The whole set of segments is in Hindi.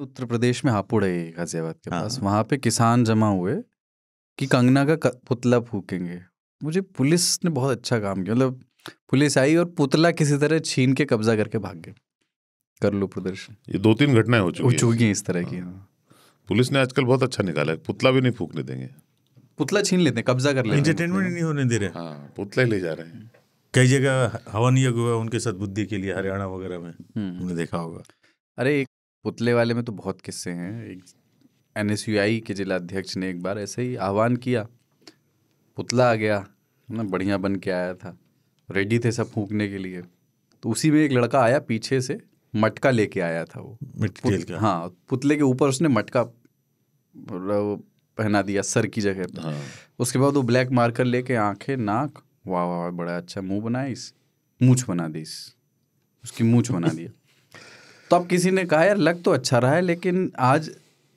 उत्तर प्रदेश में हापुड़ है गाजियाबाद के हाँ। पास वहाँ पे किसान जमा हुए कि कंगना का पुतला फूकेंगे मुझे पुलिस ने बहुत अच्छा काम किया मतलब पुलिस आई और पुतला किसी तरह छीन के कब्जा करके भाग गए कर लो प्रदर्शन ये दो तीन घटनाएं हो चुकी हो चुकी हैं इस तरह की हाँ। हाँ। पुलिस ने आजकल बहुत अच्छा निकाला है पुतला भी नहीं फूकने देंगे पुतला छीन लेते हैं कब्जा कर लेते हैं नहीं होने दे रहे हाँ पुतला ही ले जा रहे हैं कई जगह हवन यज्ञ हुआ उनके सदबुद्धि के लिए हरियाणा वगैरह में उन्हें हम्म। देखा होगा अरे एक पुतले वाले में तो बहुत किस्से हैं एक एन एस यू आई के जिला अध्यक्ष ने एक बार ऐसे ही आह्वान किया पुतला आ गया ना बढ़िया बन के आया था रेडी थे सब फूकने के लिए तो उसी में एक लड़का आया पीछे से मटका लेके आया था वो पुत, का। हाँ पुतले के ऊपर उसने मटका पहना दिया सर की जगह पर हाँ। उसके बाद वो ब्लैक मार्कर लेके आंखें नाक वाह वाह बड़ा अच्छा मुंह बनाइस मूछ बना दी उसकी मूछ बना दिया तो अब किसी ने कहा यार लग तो अच्छा रहा है लेकिन आज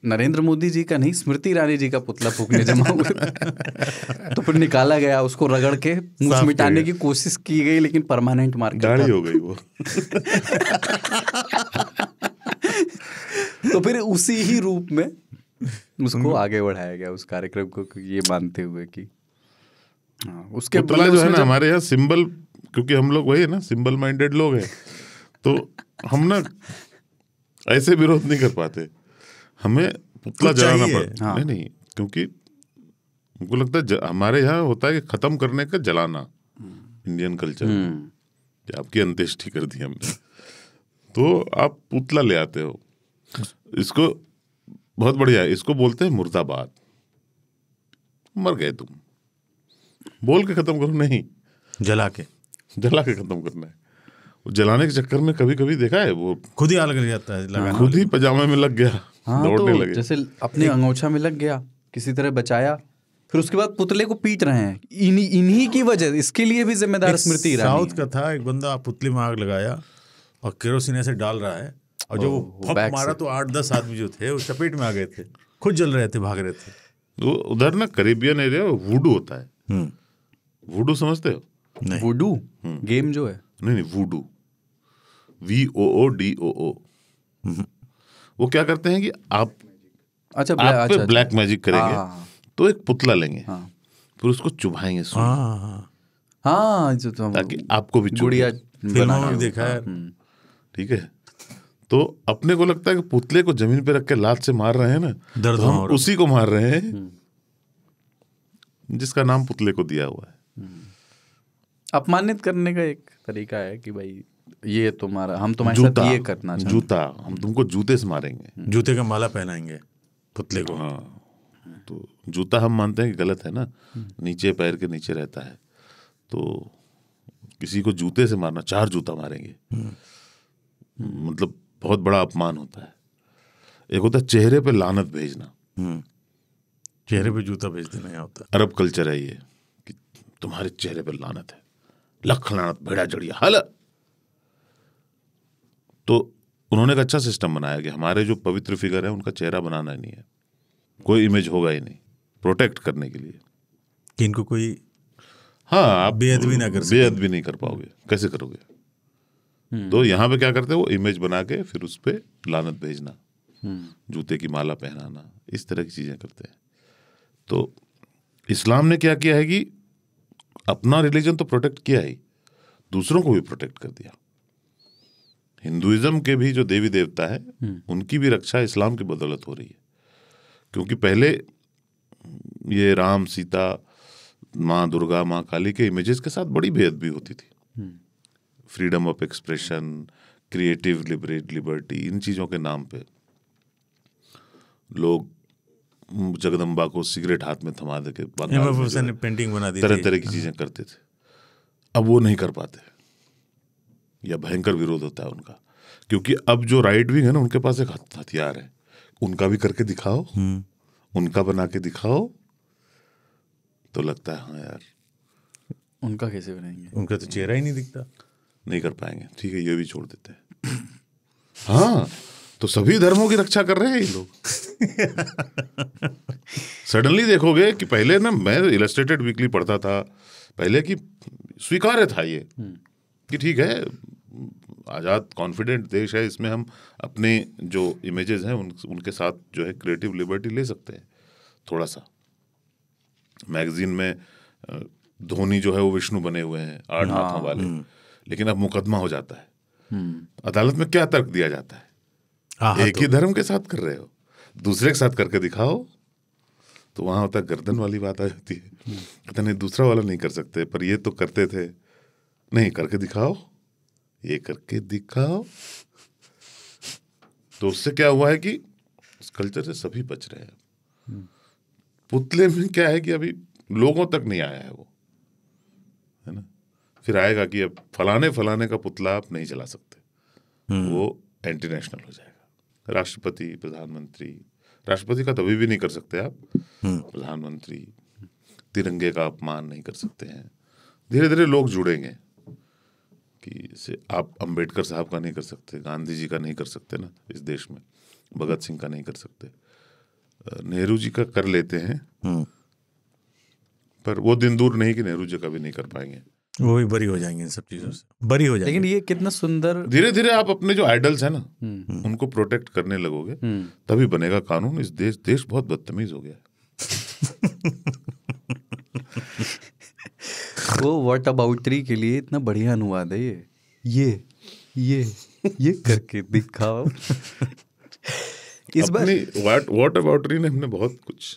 नरेंद्र मोदी जी का नहीं स्मृति ईरानी जी का पुतला फूकने जमा हुआ तो फिर निकाला गया उसको रगड़ के मुझ मिटाने की कोशिश की गई लेकिन परमानेंट मार गाड़ी हो गई वो तो फिर उसी ही रूप में उसको हम्म। आगे बढ़ाया गया उस कार्यक्रम को ये मानते हुए कि हाँ, उसके पुतला मतलब जो है ना हमारे यहाँ सिंबल क्योंकि हम लोग वही है ना सिंबल माइंडेड लोग हैं तो हम ना ऐसे विरोध नहीं कर पाते हमें पुतला जलाना पड़ता हाँ। नहीं नहीं क्योंकि हमको लगता है हमारे यहाँ होता है कि खत्म करने का जलाना इंडियन हम्म। कल्चर आपकी अंत्येष्टि कर दी हमने तो आप पुतला ले आते हो इसको बहुत बढ़िया है इसको बोलते हैं मुर्दाबाद मर गए तुम बोल के खत्म करो नहीं जला के जला के खत्म करना है जलाने के चक्कर में कभी कभी देखा है वो खुद ही आग लग जाता है खुद ही पजामे में लग गया हाँ, दौड़ने तो लगे जैसे अपने अंगोछा में लग गया किसी तरह बचाया फिर उसके बाद पुतले को पीट रहे हैं इन्हीं इन्हीं की वजह इसके लिए भी जिम्मेदार स्मृति साउथ का था एक बंदा पुतले में आग लगाया और केरोसिन ऐसे डाल रहा है और जो वो मारा तो आठ दस आदमी जो थे वो चपेट में आ गए थे खुद जल रहे थे भाग रहे थे उधर ना करेबियन एरिया वुडू होता है हम्म। वुडू समझते हो वुडू हम्म। गेम जो है नहीं नहीं वुडू V O O D O ओ वो क्या करते हैं कि आप अच्छा ब्लैक अच्छा, अच्छा, अच्छा, मैजिक करेंगे हाँ, हाँ, हाँ। तो एक पुतला लेंगे फिर उसको चुभाएंगे हाँ जो तो ताकि आपको भी गुड़िया देखा है हम्म। ठीक है तो अपने को लगता है कि पुतले को जमीन पे रख के लात से मार रहे हैं ना तो हम उसी को मार रहे हैं हम्म। जिसका नाम पुतले को दिया हुआ है हम्म। अपमानित करने का एक तरीका है कि भाई ये तुम्हारा हम तुम्हारे जूता, साथ ये करना जूता हम तुमको जूते से मारेंगे हम्म। जूते का माला पहनाएंगे पुतले को हाँ तो जूता हम मानते हैं कि गलत है ना हम्म। नीचे पैर के नीचे रहता है तो किसी को जूते से मारना चार जूता मारेंगे हम्म। मतलब बहुत बड़ा अपमान होता है एक होता है चेहरे पे लानत भेजना चेहरे पे जूता भेज देना यहाँ होता है अरब कल्चर है ये कि तुम्हारे चेहरे पे लानत है लख लानत भेड़ा जड़िया हाला तो उन्होंने एक अच्छा सिस्टम बनाया कि हमारे जो पवित्र फिगर है उनका चेहरा बनाना ही नहीं है कोई इमेज होगा ही नहीं प्रोटेक्ट करने के लिए कि इनको कोई हाँ आप भी ना कर भी नहीं कर पाओगे कैसे करोगे हम्म। तो यहाँ पे क्या करते वो इमेज बना के फिर उस पर लानत भेजना हम्म। जूते की माला पहनाना इस तरह की चीज़ें करते हैं तो इस्लाम ने क्या किया है कि अपना रिलीजन तो प्रोटेक्ट किया ही दूसरों को भी प्रोटेक्ट कर दिया हिंदुइज्म के भी जो देवी देवता है हम्म। उनकी भी रक्षा इस्लाम की बदौलत हो रही है क्योंकि पहले ये राम सीता माँ दुर्गा माँ काली के इमेजेस के साथ बड़ी बेहद भी होती थी freedom of expression creative liberate liberty इन चीज़ों के नाम पे लोग जगदम्बा को सिगरेट हाथ में थमा दे के पेंटिंग बना दी तरह तरह की चीज़ें करते थे अब वो नहीं कर पाते या भयंकर विरोध होता है उनका क्योंकि अब जो राइट विंग है ना उनके पास एक हथियार है उनका भी करके दिखाओ हम्म। उनका बना के दिखाओ तो लगता है हाँ यार उनका कैसे बनाएंगे उनका तो चेहरा ही नहीं दिखता नहीं कर पाएंगे ठीक है ये भी छोड़ देते हैं हाँ तो सभी धर्मों की रक्षा कर रहे हैं ये लोग सडनली देखोगे कि पहले ना मैं इलस्ट्रेटेड वीकली पढ़ता था पहले कि स्वीकार्य था ये हम्म। कि ठीक है आज़ाद कॉन्फिडेंट देश है इसमें हम अपने जो इमेजेस हैं उन उनके साथ जो है क्रिएटिव लिबर्टी ले सकते हैं थोड़ा सा मैगजीन में धोनी जो है वो विष्णु बने हुए हैं आठ हाँ, हाथों वाले हम्म। लेकिन अब मुकदमा हो जाता है हम्म। अदालत में क्या तर्क दिया जाता है हाँ, हाँ, एक तो ही धर्म के साथ कर रहे हो दूसरे के साथ करके दिखाओ तो वहां होता गर्दन वाली बात आ जाती है हम्म। कहते नहीं दूसरा वाला नहीं कर सकते पर ये तो करते थे नहीं करके दिखाओ ये करके दिखाओ तो उससे क्या हुआ है कि इस कल्चर से सभी बच रहे हैं हम्म। पुतले में क्या है कि अभी लोगों तक नहीं आया है वो है ना फिर आएगा कि अब फलाने फलाने का पुतला आप नहीं चला सकते हम्म। वो एंटी नेशनल हो जाएगा राष्ट्रपति प्रधानमंत्री राष्ट्रपति का तभी तो भी नहीं कर सकते आप हम्म। प्रधानमंत्री तिरंगे का अपमान नहीं कर सकते हैं धीरे धीरे लोग जुड़ेंगे कि से आप अंबेडकर साहब का नहीं कर सकते गांधी जी का नहीं कर सकते ना इस देश में भगत सिंह का नहीं कर सकते नेहरू जी का कर लेते हैं हम्म। पर वो दिन दूर नहीं कि नेहरू जी का भी नहीं कर पाएंगे वो भी बरी हो जाएंगे इन सब चीजों से बरी हो जाएंगे लेकिन ये कितना सुंदर धीरे धीरे आप अपने जो आइडल्स हैं ना हम्म। हम्म। उनको प्रोटेक्ट करने लगोगे तभी बनेगा कानून इस देश देश बहुत बदतमीज हो गया वो व्हाट अबाउट थ्री के लिए इतना बढ़िया अनुवाद है ये ये ये ये करके दिखाओ इस बार व्हाट व्हाट अबाउट थ्री ने हमने बहुत कुछ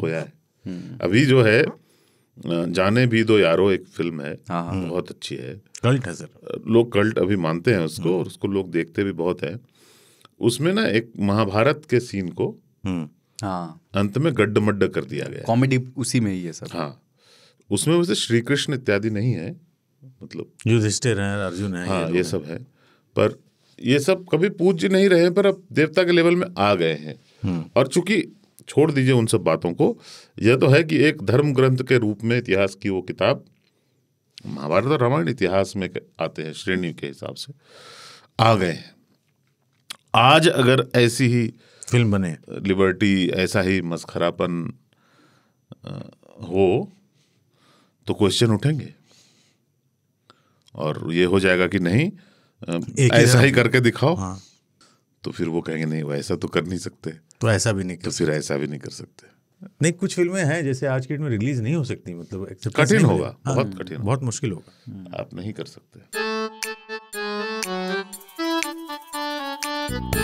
खोया है हम्म। अभी जो है जाने भी दो यारो एक फिल्म है हाँ, हाँ। बहुत अच्छी है कल्ट है सर लोग कल्ट अभी मानते हैं उसको हम्म। और उसको लोग देखते भी बहुत है उसमें ना एक महाभारत के सीन को हम्म। हाँ अंत में गड्ढ मड्ड कर दिया गया कॉमेडी उसी में ही है सर हाँ उसमें वैसे श्री कृष्ण इत्यादि नहीं है मतलब युधिष्ठिर हैं अर्जुन है हाँ ये, ये सब है पर ये सब कभी पूज्य नहीं रहे पर अब देवता के लेवल में आ गए हैं हम्म। और चूंकि छोड़ दीजिए उन सब बातों को यह तो है कि एक धर्म ग्रंथ के रूप में इतिहास की वो किताब महाभारत और रामायण इतिहास में आते हैं श्रेणी के हिसाब से आ गए हैं आज अगर ऐसी ही फिल्म बने लिबर्टी ऐसा ही मस्खरापन हो तो क्वेश्चन उठेंगे और ये हो जाएगा कि नहीं ऐसा ही करके दिखाओ हाँ। तो फिर वो कहेंगे नहीं वैसा तो कर नहीं सकते तो ऐसा भी नहीं कर तो फिर ऐसा भी नहीं कर सकते नहीं कुछ फिल्में हैं जैसे आज की डेट में रिलीज नहीं हो सकती मतलब हाँ, कठिन होगा बहुत कठिन बहुत मुश्किल होगा आप नहीं कर सकते hmm.